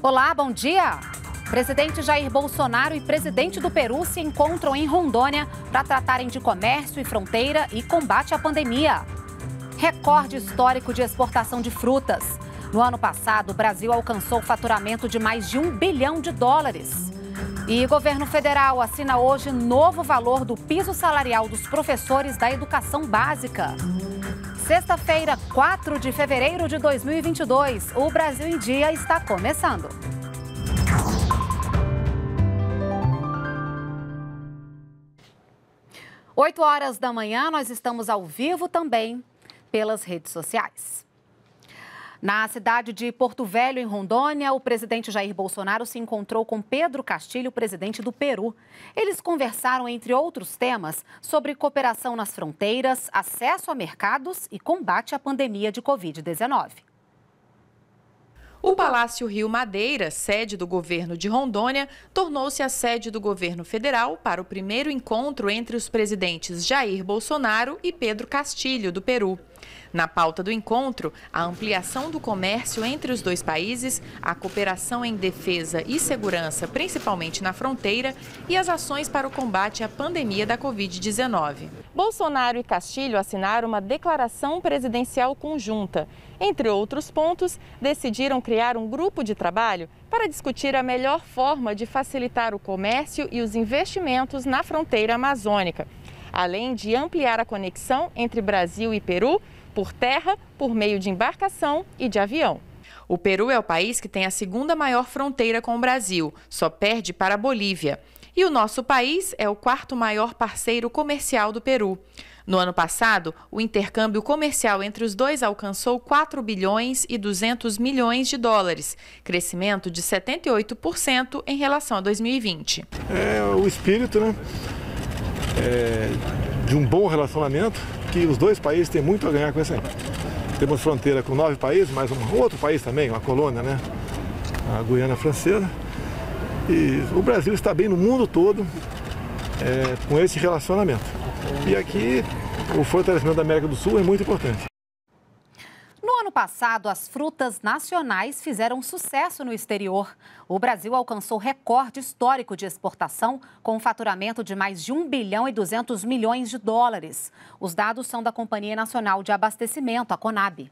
Olá, bom dia. Presidente Jair Bolsonaro e presidente do Peru se encontram em Rondônia para tratarem de comércio e fronteira e combate à pandemia. Recorde histórico de exportação de frutas. No ano passado, o Brasil alcançou faturamento de mais de um bilhão de dólares. E governo federal assina hoje novo valor do piso salarial dos professores da educação básica sexta-feira, 4 de fevereiro de 2022. O Brasil em Dia está começando. Oito horas da manhã, nós estamos ao vivo também pelas redes sociais. Na cidade de Porto Velho, em Rondônia, o presidente Jair Bolsonaro se encontrou com Pedro Castilho, presidente do Peru. Eles conversaram, entre outros temas, sobre cooperação nas fronteiras, acesso a mercados e combate à pandemia de Covid-19. O Palácio Rio Madeira, sede do governo de Rondônia, tornou-se a sede do governo federal para o primeiro encontro entre os presidentes Jair Bolsonaro e Pedro Castilho, do Peru. Na pauta do encontro, a ampliação do comércio entre os dois países, a cooperação em defesa e segurança, principalmente na fronteira, e as ações para o combate à pandemia da Covid-19. Bolsonaro e Castilho assinaram uma declaração presidencial conjunta. Entre outros pontos, decidiram criar um grupo de trabalho para discutir a melhor forma de facilitar o comércio e os investimentos na fronteira amazônica além de ampliar a conexão entre Brasil e Peru por terra, por meio de embarcação e de avião. O Peru é o país que tem a segunda maior fronteira com o Brasil, só perde para a Bolívia. E o nosso país é o quarto maior parceiro comercial do Peru. No ano passado, o intercâmbio comercial entre os dois alcançou 4 bilhões e 200 milhões de dólares, crescimento de 78% em relação a 2020. É o espírito, né? é, de um bom relacionamento, que os dois países têm muito a ganhar com isso aí. Temos fronteira com nove países, mais um outro país também, uma colônia, né? A Guiana Francesa. E o Brasil está bem no mundo todo é, com esse relacionamento. E aqui o fortalecimento da América do Sul é muito importante ano passado, as frutas nacionais fizeram sucesso no exterior. O Brasil alcançou recorde histórico de exportação, com um faturamento de mais de 1 bilhão e 200 milhões de dólares. Os dados são da Companhia Nacional de Abastecimento, a Conab.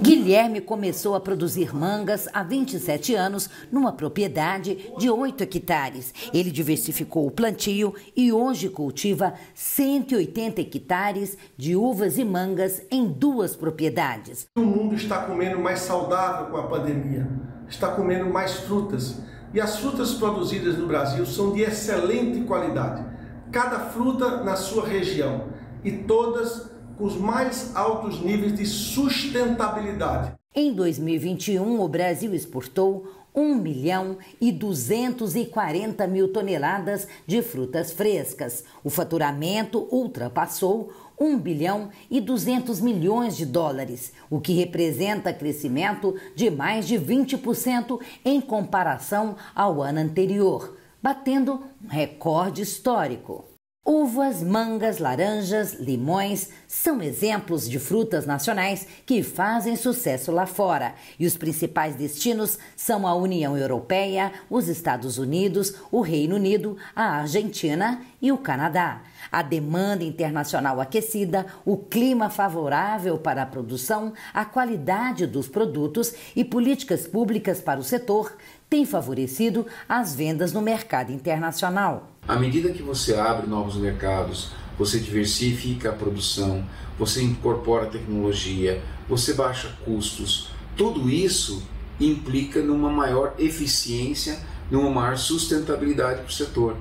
Guilherme começou a produzir mangas há 27 anos numa propriedade de 8 hectares. Ele diversificou o plantio e hoje cultiva 180 hectares de uvas e mangas em duas propriedades. O mundo está comendo mais saudável com a pandemia, está comendo mais frutas. E as frutas produzidas no Brasil são de excelente qualidade, cada fruta na sua região e todas com os mais altos níveis de sustentabilidade. Em 2021, o Brasil exportou 1 milhão e 240 mil toneladas de frutas frescas. O faturamento ultrapassou 1 bilhão e 200 milhões de dólares, o que representa crescimento de mais de 20% em comparação ao ano anterior, batendo um recorde histórico. Uvas, mangas, laranjas, limões são exemplos de frutas nacionais que fazem sucesso lá fora. E os principais destinos são a União Europeia, os Estados Unidos, o Reino Unido, a Argentina e o Canadá. A demanda internacional aquecida, o clima favorável para a produção, a qualidade dos produtos e políticas públicas para o setor têm favorecido as vendas no mercado internacional. À medida que você abre novos mercados, você diversifica a produção, você incorpora tecnologia, você baixa custos, tudo isso implica numa maior eficiência, numa maior sustentabilidade para o setor.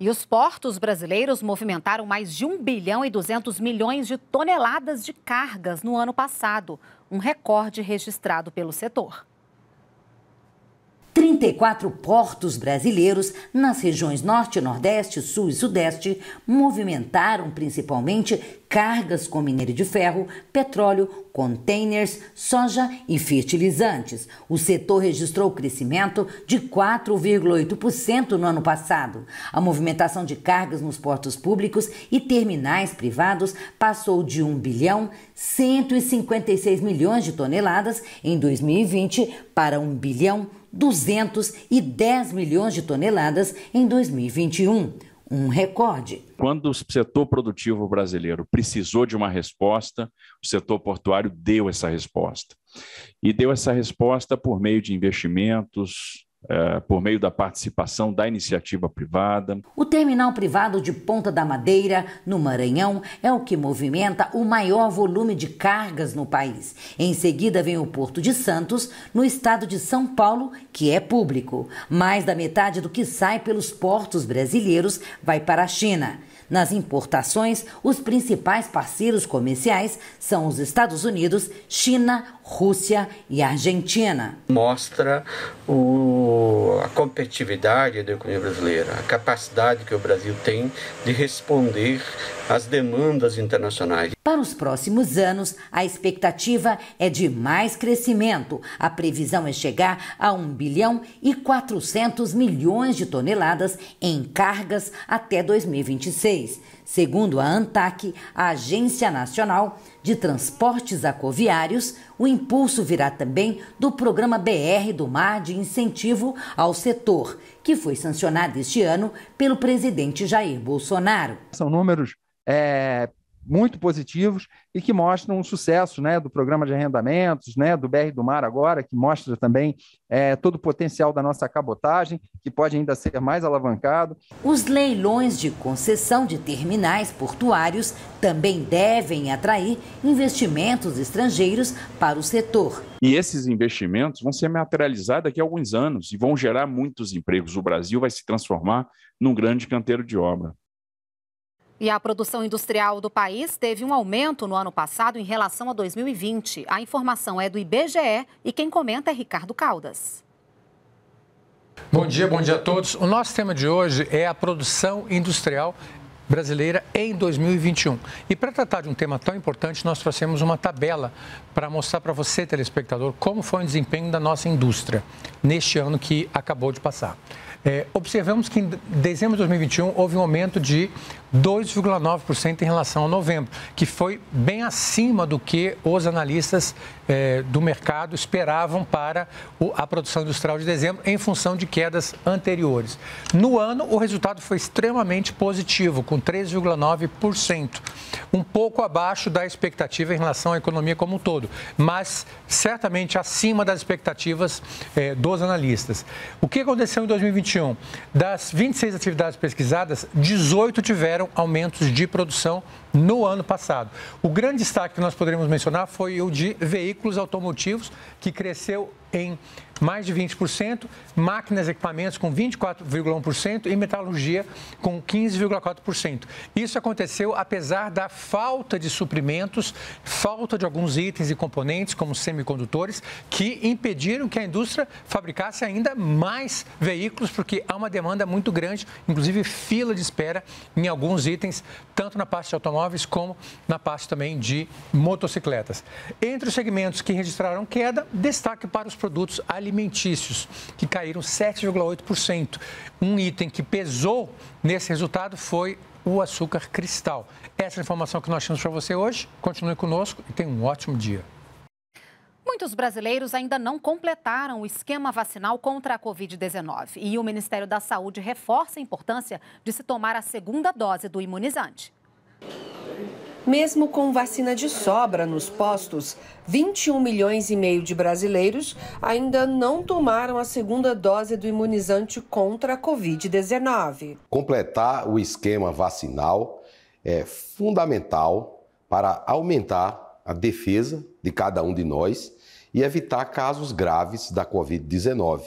E os portos brasileiros movimentaram mais de 1 bilhão e 200 milhões de toneladas de cargas no ano passado, um recorde registrado pelo setor. 34 portos brasileiros nas regiões Norte, Nordeste, Sul e Sudeste movimentaram principalmente cargas com minério de ferro, petróleo, containers, soja e fertilizantes. O setor registrou crescimento de 4,8% no ano passado. A movimentação de cargas nos portos públicos e terminais privados passou de 1 bilhão 156 milhões de toneladas em 2020 para 1 bilhão 210 milhões de toneladas em 2021, um recorde. Quando o setor produtivo brasileiro precisou de uma resposta, o setor portuário deu essa resposta. E deu essa resposta por meio de investimentos, é, por meio da participação da iniciativa privada. O terminal privado de Ponta da Madeira, no Maranhão, é o que movimenta o maior volume de cargas no país. Em seguida vem o Porto de Santos, no estado de São Paulo, que é público. Mais da metade do que sai pelos portos brasileiros vai para a China. Nas importações, os principais parceiros comerciais são os Estados Unidos, China, Rússia e Argentina. Mostra o a competitividade da economia brasileira, a capacidade que o Brasil tem de responder às demandas internacionais. Para os próximos anos, a expectativa é de mais crescimento. A previsão é chegar a 1 bilhão e 400 milhões de toneladas em cargas até 2026. Segundo a ANTAC, a Agência Nacional de transportes aquaviários, o impulso virá também do programa BR do Mar de incentivo ao setor, que foi sancionado este ano pelo presidente Jair Bolsonaro. São números é, muito positivos e que mostram um sucesso né, do programa de arrendamentos, né, do BR do Mar agora, que mostra também é, todo o potencial da nossa cabotagem, que pode ainda ser mais alavancado. Os leilões de concessão de terminais portuários também devem atrair investimentos estrangeiros para o setor. E esses investimentos vão ser materializados daqui a alguns anos e vão gerar muitos empregos. O Brasil vai se transformar num grande canteiro de obra. E a produção industrial do país teve um aumento no ano passado em relação a 2020. A informação é do IBGE e quem comenta é Ricardo Caldas. Bom dia, bom dia a todos. O nosso tema de hoje é a produção industrial brasileira em 2021. E para tratar de um tema tão importante, nós trouxemos uma tabela para mostrar para você, telespectador, como foi o desempenho da nossa indústria neste ano que acabou de passar. É, observamos que em dezembro de 2021 houve um aumento de 2,9% em relação a novembro, que foi bem acima do que os analistas eh, do mercado esperavam para o, a produção industrial de dezembro, em função de quedas anteriores. No ano, o resultado foi extremamente positivo, com 3,9%, um pouco abaixo da expectativa em relação à economia como um todo, mas certamente acima das expectativas eh, dos analistas. O que aconteceu em 2021? Das 26 atividades pesquisadas, 18 tiveram tiveram aumentos de produção no ano passado. O grande destaque que nós poderíamos mencionar foi o de veículos automotivos, que cresceu em mais de 20%, máquinas e equipamentos com 24,1% e metalurgia com 15,4%. Isso aconteceu apesar da falta de suprimentos, falta de alguns itens e componentes, como semicondutores, que impediram que a indústria fabricasse ainda mais veículos, porque há uma demanda muito grande, inclusive fila de espera em alguns itens, tanto na parte de automóvel automóveis, como na parte também de motocicletas. Entre os segmentos que registraram queda, destaque para os produtos alimentícios, que caíram 7,8%. Um item que pesou nesse resultado foi o açúcar cristal. Essa é a informação que nós temos para você hoje. Continue conosco e tenha um ótimo dia. Muitos brasileiros ainda não completaram o esquema vacinal contra a Covid-19 e o Ministério da Saúde reforça a importância de se tomar a segunda dose do imunizante. Mesmo com vacina de sobra nos postos, 21 milhões e meio de brasileiros ainda não tomaram a segunda dose do imunizante contra a Covid-19. Completar o esquema vacinal é fundamental para aumentar a defesa de cada um de nós e evitar casos graves da Covid-19.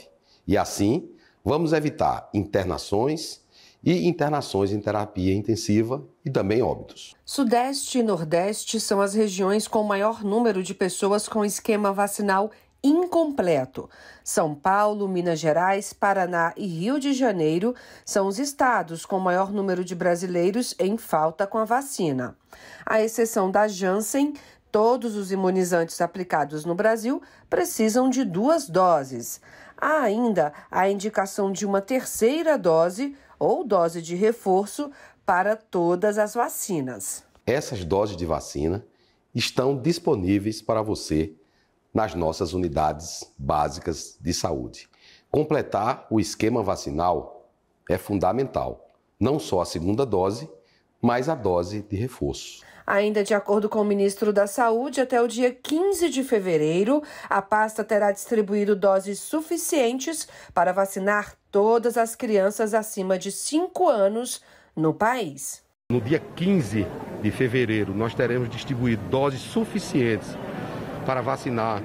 E assim, vamos evitar internações e internações em terapia intensiva e também óbitos. Sudeste e Nordeste são as regiões com maior número de pessoas com esquema vacinal incompleto. São Paulo, Minas Gerais, Paraná e Rio de Janeiro são os estados com maior número de brasileiros em falta com a vacina. À exceção da Janssen, todos os imunizantes aplicados no Brasil precisam de duas doses. Há ainda a indicação de uma terceira dose ou dose de reforço para todas as vacinas. Essas doses de vacina estão disponíveis para você nas nossas unidades básicas de saúde. Completar o esquema vacinal é fundamental, não só a segunda dose, mas a dose de reforço. Ainda de acordo com o ministro da Saúde, até o dia 15 de fevereiro, a pasta terá distribuído doses suficientes para vacinar todas as crianças acima de 5 anos no país. No dia 15 de fevereiro, nós teremos distribuído doses suficientes para vacinar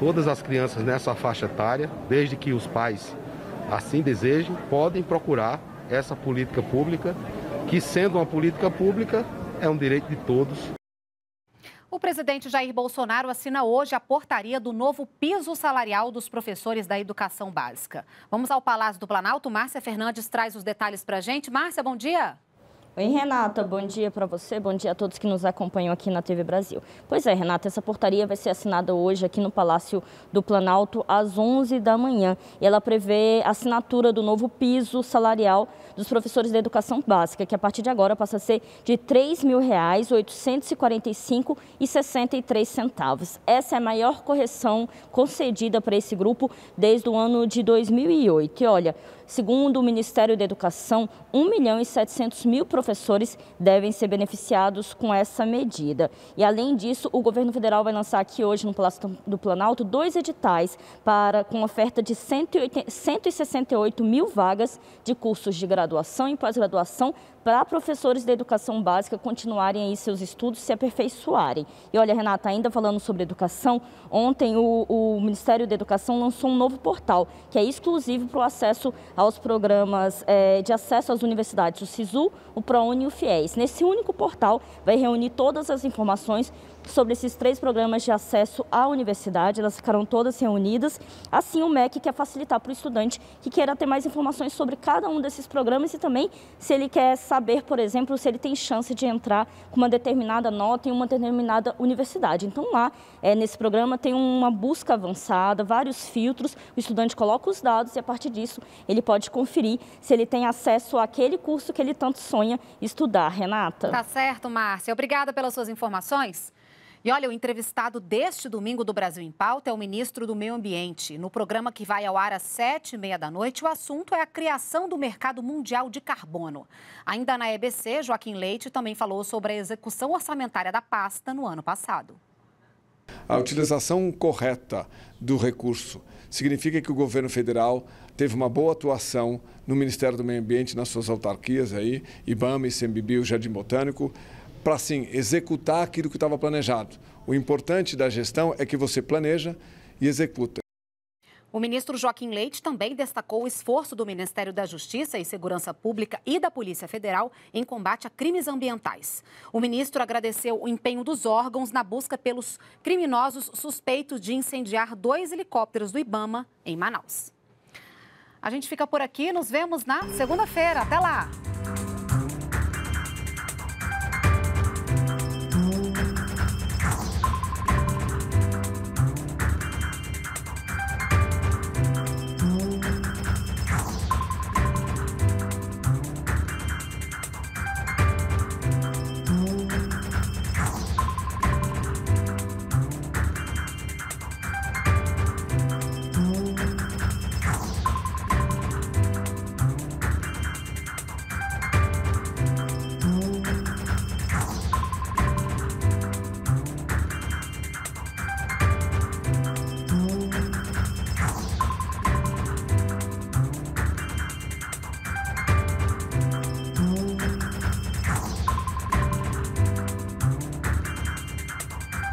todas as crianças nessa faixa etária, desde que os pais assim desejem, podem procurar essa política pública, que sendo uma política pública, é um direito de todos. O presidente Jair Bolsonaro assina hoje a portaria do novo piso salarial dos professores da educação básica. Vamos ao Palácio do Planalto. Márcia Fernandes traz os detalhes para a gente. Márcia, bom dia. Oi, Renata, bom dia para você, bom dia a todos que nos acompanham aqui na TV Brasil. Pois é, Renata, essa portaria vai ser assinada hoje aqui no Palácio do Planalto às 11 da manhã. E ela prevê a assinatura do novo piso salarial dos professores da educação básica, que a partir de agora passa a ser de R$ 3.845,63. Essa é a maior correção concedida para esse grupo desde o ano de 2008. E olha, Segundo o Ministério da Educação, 1 milhão e 700 mil professores devem ser beneficiados com essa medida. E, além disso, o governo federal vai lançar aqui hoje no Palácio do Planalto dois editais para, com oferta de 168 mil vagas de cursos de graduação e pós-graduação para professores da educação básica continuarem aí seus estudos se aperfeiçoarem. E olha, Renata, ainda falando sobre educação, ontem o, o Ministério da Educação lançou um novo portal que é exclusivo para o acesso aos programas é, de acesso às universidades, o SISU, o ProUni e o FIES. Nesse único portal vai reunir todas as informações sobre esses três programas de acesso à universidade, elas ficaram todas reunidas. Assim, o MEC quer facilitar para o estudante que queira ter mais informações sobre cada um desses programas e também se ele quer saber, por exemplo, se ele tem chance de entrar com uma determinada nota em uma determinada universidade. Então, lá, é, nesse programa, tem uma busca avançada, vários filtros, o estudante coloca os dados e, a partir disso, ele pode conferir se ele tem acesso àquele curso que ele tanto sonha estudar. Renata? Tá certo, Márcia. Obrigada pelas suas informações. E olha, o entrevistado deste domingo do Brasil em Pauta é o ministro do Meio Ambiente. No programa que vai ao ar às sete e meia da noite, o assunto é a criação do mercado mundial de carbono. Ainda na EBC, Joaquim Leite também falou sobre a execução orçamentária da pasta no ano passado. A utilização correta do recurso significa que o governo federal teve uma boa atuação no Ministério do Meio Ambiente, nas suas autarquias aí, IBAMA, ICMBio, Jardim Botânico, para sim executar aquilo que estava planejado. O importante da gestão é que você planeja e executa. O ministro Joaquim Leite também destacou o esforço do Ministério da Justiça e Segurança Pública e da Polícia Federal em combate a crimes ambientais. O ministro agradeceu o empenho dos órgãos na busca pelos criminosos suspeitos de incendiar dois helicópteros do Ibama em Manaus. A gente fica por aqui, nos vemos na segunda-feira. Até lá!